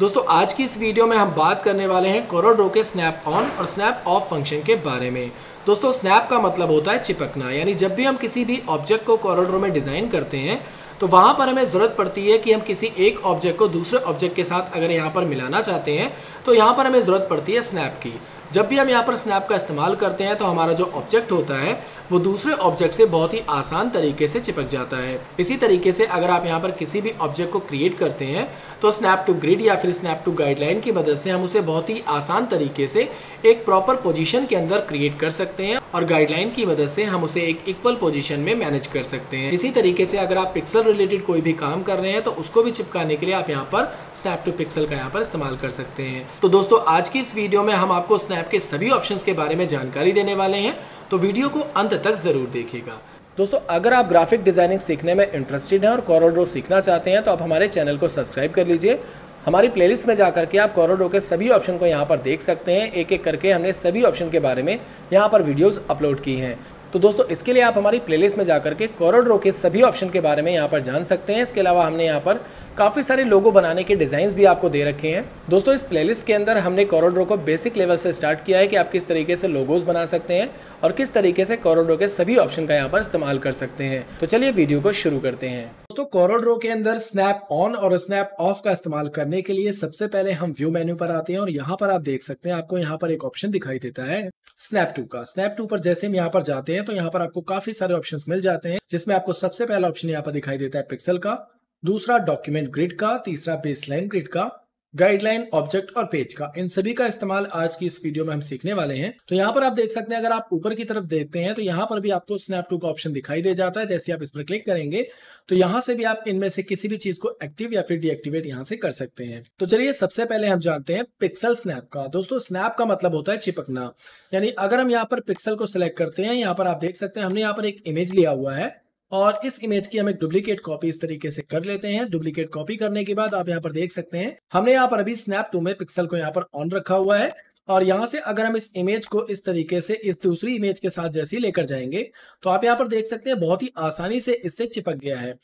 दोस्तों आज की इस वीडियो में हम बात करने वाले हैं कोरोड्रो के स्नैप ऑन और स्नैप ऑफ फंक्शन के बारे में दोस्तों स्नैप का मतलब होता है चिपकना यानी जब भी हम किसी भी ऑब्जेक्ट को कोरोड्रो में डिज़ाइन करते हैं तो वहाँ पर हमें ज़रूरत पड़ती है कि हम किसी एक ऑब्जेक्ट को दूसरे ऑब्जेक्ट के साथ अगर यहाँ पर मिलाना चाहते हैं तो यहाँ पर हमें ज़रूरत पड़ती है स्नैप की जब भी हम यहाँ पर स्नैप का इस्तेमाल करते हैं तो हमारा जो ऑब्जेक्ट होता है वो दूसरे ऑब्जेक्ट से बहुत ही आसान तरीके से चिपक जाता है इसी तरीके से अगर आप यहाँ पर किसी भी ऑब्जेक्ट को क्रिएट करते हैं तो स्नैप टू ग्रिड या फिर स्नैप टू गाइडलाइन की मदद से हम उसे बहुत ही आसान तरीके से एक प्रॉपर पोजिशन के अंदर क्रिएट कर सकते हैं और गाइडलाइन की मदद से हम उसे एक इक्वल पोजिशन में मैनेज कर सकते हैं इसी तरीके से अगर आप पिक्सल रिलेटेड कोई भी काम कर रहे हैं तो उसको भी चिपकाने के लिए आप यहाँ पर स्नैप टू पिक्सल का यहाँ पर इस्तेमाल कर सकते हैं तो दोस्तों आज की इस वीडियो में हम आपको स्नैप के सभी ऑप्शन के बारे में जानकारी देने वाले हैं तो वीडियो को अंत तक ज़रूर देखिएगा दोस्तों अगर आप ग्राफिक डिज़ाइनिंग सीखने में इंटरेस्टेड हैं और कॉरल ड्रो सीखना चाहते हैं तो आप हमारे चैनल को सब्सक्राइब कर लीजिए हमारी प्लेलिस्ट में जा करके आप कॉरोडो के सभी ऑप्शन को यहाँ पर देख सकते हैं एक एक करके हमने सभी ऑप्शन के बारे में यहाँ पर वीडियोज़ अपलोड की हैं तो दोस्तों इसके लिए आप हमारी प्लेलिस्ट में जाकर के कॉरडरो के सभी ऑप्शन के बारे में यहाँ पर जान सकते हैं इसके अलावा हमने यहाँ पर काफ़ी सारे लोगो बनाने के डिज़ाइन भी आपको दे रखे हैं दोस्तों इस प्लेलिस्ट के अंदर हमने कॉरडरो को बेसिक लेवल से स्टार्ट किया है कि आप किस तरीके से लोगोज बना सकते हैं और किस तरीके से कॉरडरो के सभी ऑप्शन का यहाँ पर इस्तेमाल कर सकते हैं तो चलिए वीडियो को शुरू करते हैं दोस्तों कॉरल रो के अंदर स्नैप ऑन और स्नैप ऑफ का इस्तेमाल करने के लिए सबसे पहले हम व्यू मेन्यू पर आते हैं और यहाँ पर आप देख सकते हैं आपको यहाँ पर एक ऑप्शन दिखाई देता है स्नैप टू का स्नैप टू पर जैसे हम यहाँ पर जाते हैं तो यहाँ पर आपको काफी सारे ऑप्शन मिल जाते हैं जिसमें आपको सबसे पहला ऑप्शन यहाँ पर दिखाई देता है पिक्सल का दूसरा डॉक्यूमेंट ग्रिड का तीसरा बेसलाइन ग्रिड का गाइडलाइन ऑब्जेक्ट और पेज का इन सभी का इस्तेमाल आज की इस वीडियो में हम सीखने वाले हैं तो यहाँ पर आप देख सकते हैं अगर आप ऊपर की तरफ देखते हैं तो यहाँ पर भी आपको स्नैप टू का ऑप्शन दिखाई दे जाता है जैसे आप इस पर क्लिक करेंगे तो यहाँ से भी आप इनमें से किसी भी चीज को एक्टिव या फिर डीएक्टिवेट यहाँ से कर सकते हैं तो चलिए सबसे पहले हम जानते हैं पिक्सल स्नैप का दोस्तों स्नैप का मतलब होता है चिपकना यानी अगर हम यहाँ पर पिक्सल को सिलेक्ट करते हैं यहाँ पर आप देख सकते हैं हमने यहाँ पर एक इमेज लिया हुआ है और इस इमेज की हम एक डुप्लीकेट कॉपी इस तरीके से कर लेते हैं डुप्लीकेट कॉपी करने के बाद आप यहाँ पर देख सकते हैं हमने यहाँ पर अभी स्नैप टू में पिक्सल को यहाँ पर ऑन रखा हुआ है और यहाँ से अगर हम इस इमेज को इस तरीके से इस दूसरी इमेज के साथ जैसे लेकर जाएंगे तो आप यहाँ पर देख सकते हैं बहुत ही आसानी से इससे चिपक गया है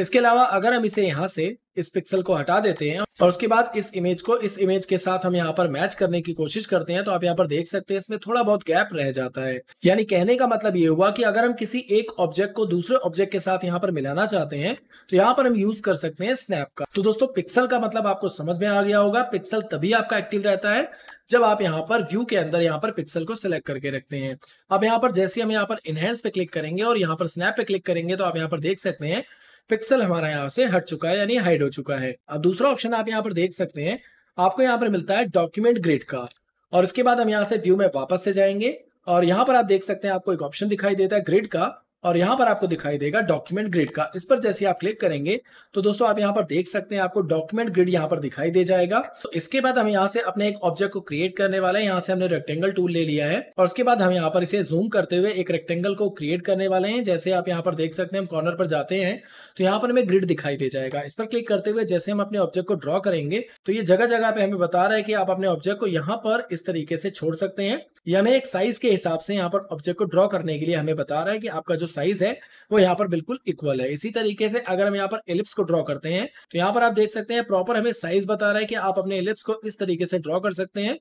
इसके अलावा अगर हम इसे यहाँ से इस पिक्सल को हटा देते हैं और उसके बाद इस इमेज को इस इमेज के साथ हम यहाँ पर मैच करने की कोशिश करते हैं तो आप यहाँ पर देख सकते हैं इसमें थोड़ा बहुत गैप रह जाता है यानी कहने का मतलब ये हुआ कि अगर हम किसी एक ऑब्जेक्ट को दूसरे ऑब्जेक्ट के साथ यहाँ पर मिलाना चाहते हैं तो यहाँ पर हम यूज कर सकते हैं स्नैप का तो दोस्तों पिक्सल का मतलब आपको समझ में आ गया होगा पिक्सल तभी आपका एक्टिव रहता है जब आप यहाँ पर व्यू के अंदर यहाँ पर पिक्सल को सिलेक्ट करके रखते हैं अब यहाँ पर जैसे हम यहाँ पर इनहेंस पे क्लिक करेंगे और यहाँ पर स्नैप पे क्लिक करेंगे तो आप यहाँ पर देख सकते हैं पिक्सल हमारा यहाँ से हट चुका है यानी हाइड हो चुका है अब दूसरा ऑप्शन आप यहाँ पर देख सकते हैं आपको यहाँ पर मिलता है डॉक्यूमेंट ग्रेड का और उसके बाद हम यहाँ से व्यू में वापस से जाएंगे और यहाँ पर आप देख सकते हैं आपको एक ऑप्शन दिखाई देता है ग्रिड का और यहाँ पर आपको दिखाई देगा डॉक्यूमेंट ग्रिड का इस पर जैसे आप क्लिक करेंगे तो दोस्तों आप यहाँ पर देख सकते हैं आपको डॉक्यूमेंट ग्रिड यहाँ पर दिखाई दे जाएगा तो इसके बाद हम यहाँ से अपने एक ऑब्जेक्ट को क्रिएट करने वाले हैं यहाँ से हमने रेक्टेंगल टूल ले लिया है और उसके बाद हम यहाँ पर इसे जूम करते हुए एक रेक्टेंगल को क्रिएट करने वाले हैं जैसे आप यहाँ पर देख सकते हैं हम कॉर्नर पर जाते हैं तो यहाँ पर हमें ग्रिड दिखाई दे जाएगा इस पर क्लिक करते हुए जैसे हम अपने ऑब्जेक्ट को ड्रॉ करेंगे तो ये जगह जगह पे हमें बता रहा है कि आप अपने ऑब्जेक्ट को यहाँ पर इस तरीके से छोड़ सकते हैं ये हमें एक साइज के हिसाब से यहाँ पर ऑब्जेक्ट को ड्रॉ करने के लिए हमें बता रहा है कि आपका जो साइज है वो यहाँ पर बिल्कुल इक्वल है इसी तरीके से अगर हम यहाँ पर एलिप्स को ड्रॉ करते हैं तो यहाँ पर आप देख सकते हैं प्रॉपर हमें साइज बता रहा है कि आप अपने एलिप्स को इस तरीके से ड्रॉ कर सकते हैं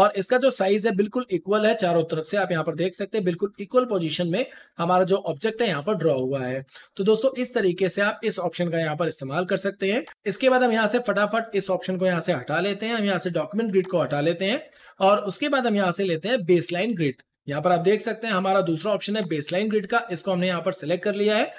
और इसका जो साइज है बिल्कुल इक्वल है चारों तरफ से आप यहाँ पर देख सकते हैं बिल्कुल इक्वल पोजिशन में हमारा जो ऑब्जेक्ट है यहाँ पर ड्रॉ हुआ है तो दोस्तों इस तरीके से आप इस ऑप्शन का यहाँ पर इस्तेमाल कर सकते हैं इसके बाद हम यहाँ से फटाफट इस ऑप्शन को यहाँ से हटा लेते हैं हम यहाँ से डॉक्यूमेंट ग्रिड को हटा लेते हैं और उसके बाद हम यहाँ से लेते हैं बेसलाइन ग्रिड यहाँ पर आप देख सकते हैं हमारा दूसरा ऑप्शन है बेसलाइन ग्रिड का इसको हमने यहाँ पर सिलेक्ट कर लिया है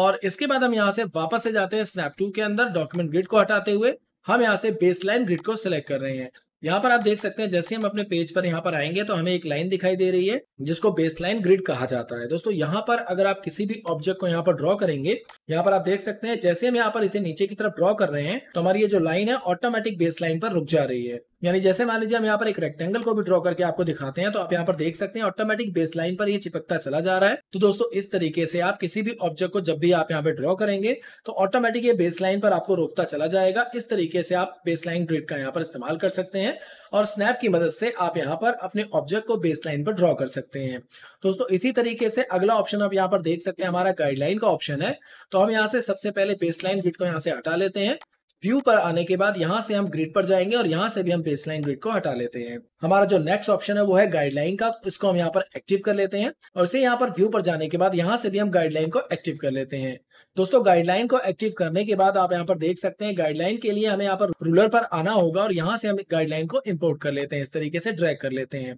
और इसके बाद हम यहाँ से वापस से जाते हैं स्नैप टू के अंदर डॉक्यूमेंट ग्रिड को हटाते हुए हम यहाँ से बेसलाइन ग्रिड को सिलेक्ट कर रहे हैं यहाँ पर आप देख सकते हैं जैसे हम अपने पेज पर यहाँ पर आएंगे तो हमें एक लाइन दिखाई दे रही है जिसको बेसलाइन ग्रिड कहा जाता है दोस्तों यहाँ पर अगर आप किसी भी ऑब्जेक्ट को यहाँ पर ड्रॉ करेंगे यहाँ पर आप देख सकते हैं जैसे हम यहाँ पर इसे नीचे की तरफ ड्रॉ कर रहे हैं तो हमारी ये जो लाइन है ऑटोमेटिक बेस पर रुक जा रही है यानी जैसे मान लीजिए हम यहाँ पर एक रेक्टेंगल को भी ड्रॉ करके आपको दिखाते हैं तो आप यहाँ पर देख सकते हैं ऑटोमेटिक बेस लाइन पर ये चिपकता चला जा रहा है तो दोस्तों इस तरीके से आप किसी भी ऑब्जेक्ट को जब भी आप यहाँ पे ड्रॉ करेंगे तो ऑटोमेटिक ये बेस लाइन पर आपको रोकता चला जाएगा इस तरीके से आप बेस लाइन ग्रिड का यहाँ पर इस्तेमाल कर सकते हैं और स्नैप की मदद से आप यहाँ पर अपने ऑब्जेक्ट को बेस लाइन पर ड्रॉ कर सकते हैं दोस्तों इसी तरीके से अगला ऑप्शन आप यहाँ पर देख सकते हैं हमारा गाइडलाइन का ऑप्शन है तो हम यहाँ से सबसे पहले बेस लाइन ग्रिड को यहाँ से हटा लेते हैं व्यू पर आने के बाद यहाँ से हम ग्रिड पर जाएंगे और यहाँ से भी हम बेसलाइन ग्रिड को हटा लेते हैं हमारा जो नेक्स्ट ऑप्शन है वो है गाइडलाइन का इसको हम यहाँ पर एक्टिव कर लेते हैं और इसे यहाँ पर व्यू पर जाने के बाद यहाँ से भी हम गाइडलाइन को एक्टिव कर लेते हैं दोस्तों गाइडलाइन को एक्टिव करने के बाद आप यहाँ पर देख सकते हैं गाइडलाइन के लिए हमें यहाँ पर रूलर पर आना होगा और यहाँ से हम गाइडलाइन को इम्पोर्ट कर लेते हैं इस तरीके से ड्रैक कर लेते हैं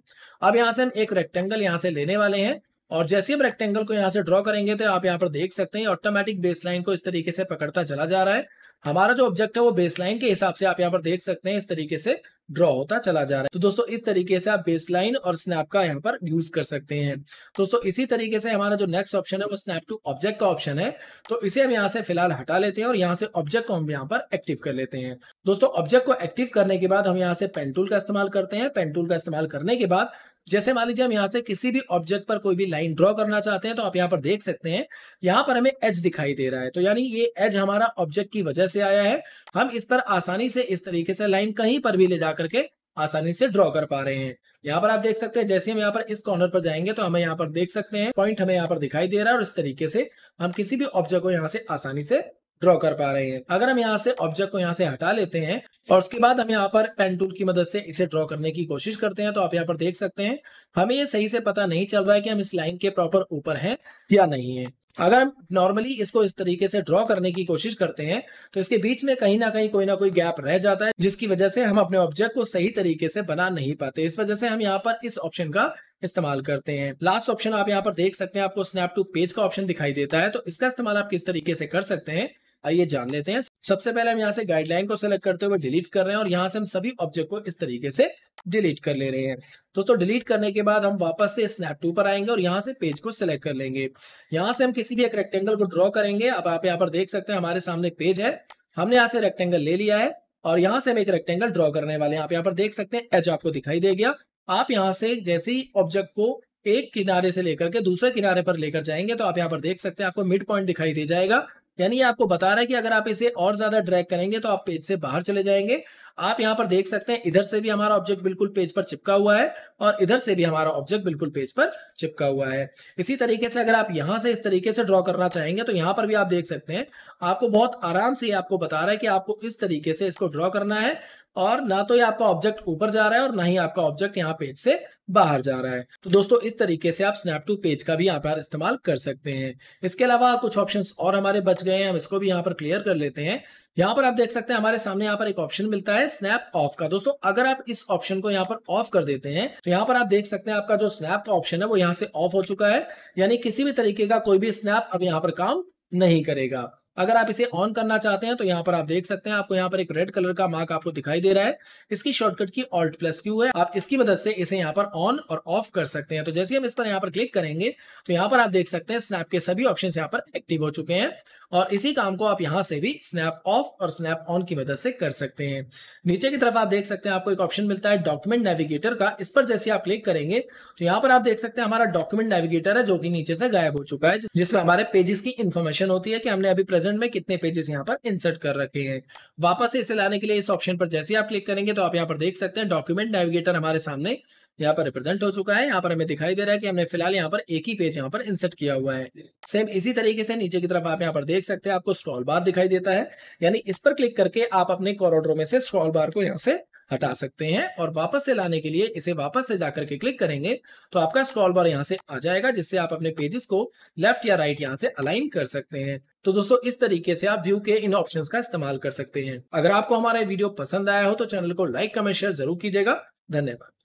अब यहाँ से हम एक रेक्टेंगल यहाँ से लेने वाले हैं और जैसे हम रेक्टेंगल को यहाँ से ड्रॉ करेंगे तो आप यहाँ पर देख सकते हैं ऑटोमेटिक बेसलाइन को इस तरीके से पकड़ता चला जा रहा है हमारा जो ऑब्जेक्ट है वो बेसलाइन के हिसाब से आप यहाँ पर देख सकते हैं इस तरीके से ड्रॉ होता चला जा रहा है तो दोस्तों इस तरीके से आप बेसलाइन और स्नैप का यहाँ पर यूज कर सकते हैं दोस्तों इसी तरीके से हमारा जो नेक्स्ट ऑप्शन है वो स्नैप टू ऑब्जेक्ट का ऑप्शन है तो इसे हम यहाँ से फिलहाल हटा लेते हैं और यहाँ से ऑब्जेक्ट को हम यहाँ पर एक्टिव कर लेते हैं दोस्तों ऑब्जेक्ट को एक्टिव करने के बाद हम यहाँ से पेन का इस्तेमाल करते हैं पेन टूल का इस्तेमाल करने के बाद जैसे मान लीजिए हम यहाँ से किसी भी ऑब्जेक्ट पर कोई भी लाइन ड्रॉ करना चाहते हैं तो आप यहाँ पर देख सकते हैं यहाँ पर हमें एज दिखाई दे रहा है तो यानी ये एज हमारा ऑब्जेक्ट की वजह से आया है हम इस पर आसानी से इस तरीके से लाइन कहीं पर भी ले जा करके आसानी से ड्रॉ कर पा रहे हैं यहाँ पर आप देख सकते हैं जैसे हम यहाँ पर इस कॉर्नर पर जाएंगे तो हमें यहाँ पर देख सकते हैं पॉइंट हमें यहाँ पर दिखाई दे रहा है और इस तरीके से हम किसी भी ऑब्जेक्ट को यहाँ से आसानी से ड्रॉ कर पा रहे हैं अगर हम यहाँ से ऑब्जेक्ट को यहाँ से हटा लेते हैं और उसके बाद हम यहाँ पर पेन टूल की मदद से इसे ड्रॉ करने की कोशिश करते हैं तो आप यहाँ पर देख सकते हैं हमें ये सही से पता नहीं चल रहा है कि हम इस लाइन के प्रॉपर ऊपर है या नहीं है अगर हम नॉर्मली इसको इस तरीके से ड्रॉ करने की कोशिश करते हैं तो इसके बीच में कहीं ना कहीं कोई ना कोई गैप रह जाता है जिसकी वजह से हम अपने ऑब्जेक्ट को सही तरीके से बना नहीं पाते इस वजह से हम यहाँ पर इस ऑप्शन का इस्तेमाल करते हैं लास्ट ऑप्शन आप यहाँ पर देख सकते हैं आपको स्नैप टू पेज का ऑप्शन दिखाई देता है तो इसका इस्तेमाल आप किस तरीके से कर सकते हैं आइए जान लेते हैं सबसे पहले हम यहाँ से गाइडलाइन को सिलेक्ट करते हुए डिलीट कर रहे हैं और यहाँ से हम सभी ऑब्जेक्ट को इस तरीके से डिलीट कर ले रहे हैं तो, तो डिलीट करने के बाद हम वापस से स्नैप टू पर आएंगे और यहाँ से पेज को सिलेक्ट कर लेंगे यहाँ से हम किसी भी एक रेक्टेंगल को ड्रॉ करेंगे अब आप यहाँ पर देख सकते हैं हमारे सामने पेज है हमने यहाँ से रेक्टेंगल ले लिया है और यहाँ से हम एक रेक्टेंगल ड्रॉ करने वाले हैं आप यहाँ पर देख सकते हैं एज आपको दिखाई दे गया आप यहाँ से जैसे ही ऑब्जेक्ट को एक किनारे से लेकर के दूसरे किनारे पर लेकर जाएंगे तो आप यहाँ पर देख सकते हैं आपको मिड पॉइंट दिखाई दे जाएगा यानी आपको बता रहा है कि अगर आप इसे और ज्यादा ड्रैग करेंगे तो आप पेज से बाहर चले जाएंगे आप यहाँ पर देख सकते हैं इधर से भी हमारा ऑब्जेक्ट बिल्कुल पेज पर चिपका हुआ है और इधर से भी हमारा ऑब्जेक्ट बिल्कुल पेज पर चिपका हुआ है इसी तरीके से अगर आप यहाँ से इस तरीके से ड्रॉ करना चाहेंगे तो यहाँ पर भी आप देख सकते हैं आपको बहुत आराम से आपको बता रहा है कि आपको इस तरीके से इसको ड्रॉ करना है और ना तो ये आपका ऑब्जेक्ट ऊपर जा रहा है और ना ही आपका ऑब्जेक्ट यहाँ पेज से बाहर जा रहा है तो दोस्तों इस तरीके से आप स्नैप टू पेज का भी यहाँ पर इस्तेमाल कर सकते हैं इसके अलावा कुछ ऑप्शंस और हमारे बच गए हैं हम इसको भी यहाँ पर क्लियर कर लेते हैं यहां पर आप देख सकते हैं हमारे सामने यहाँ पर एक ऑप्शन मिलता है स्नैप ऑफ का दोस्तों अगर आप इस ऑप्शन को यहाँ पर ऑफ कर देते हैं तो यहाँ पर आप देख सकते हैं आपका जो स्नैप का ऑप्शन है वो यहाँ से ऑफ हो चुका है यानी किसी भी तरीके का कोई भी स्नैप अब यहाँ पर काम नहीं करेगा अगर आप इसे ऑन करना चाहते हैं तो यहाँ पर आप देख सकते हैं आपको यहाँ पर एक रेड कलर का मार्क आपको दिखाई दे रहा है इसकी शॉर्टकट की ऑल्ट प्लस क्यू है आप इसकी मदद से इसे यहाँ पर ऑन और ऑफ कर सकते हैं तो जैसे हम इस पर यहाँ पर क्लिक करेंगे तो यहाँ पर आप देख सकते हैं स्नैप के सभी ऑप्शन यहाँ पर एक्टिव हो चुके हैं और इसी काम को आप यहाँ से भी स्नैप ऑफ और स्नैप ऑन की मदद से कर सकते हैं नीचे की तरफ आप देख सकते हैं आपको एक ऑप्शन मिलता है डॉक्यूमेंट नेविगेटर का इस पर जैसे आप क्लिक करेंगे तो यहाँ पर आप देख सकते हैं हमारा डॉक्यूमेंट नेविगेटर है जो कि नीचे से गायब हो चुका है जिसमें हमारे पेजेस की इन्फॉर्मेशन होती है कि हमने अभी प्रेजेंट में कितने पेजेस यहाँ पर इंसर्ट कर रखे हैं वापस इसे लाने के लिए इस ऑप्शन पर जैसे आप क्लिक करेंगे तो आप यहाँ पर देख सकते हैं डॉक्यूमेंट नेविगेटर हमारे सामने यहाँ पर रिप्रेजेंट हो चुका है यहाँ पर हमें दिखाई दे रहा है कि हमने फिलहाल यहाँ पर एक ही पेज यहाँ पर इंसर्ट किया हुआ है सेम इसी तरीके से नीचे की तरफ आप यहाँ पर देख सकते हैं आपको स्क्रॉल बार दिखाई देता है यानी इस पर क्लिक करके आप अपने कॉरोड्रो में से स्क्रॉल बार को यहाँ से हटा सकते हैं और वापस से लाने के लिए इसे वापस से जाकर के क्लिक करेंगे तो आपका स्क्रॉल बार यहाँ से आ जाएगा जिससे आप अपने पेजेस को लेफ्ट या राइट यहाँ से अलाइन कर सकते हैं तो दोस्तों इस तरीके से आप व्यू के इन ऑप्शंस का इस्तेमाल कर सकते हैं अगर आपको हमारा वीडियो पसंद आया हो तो चैनल को लाइक कमेंट शेयर जरूर कीजिएगा धन्यवाद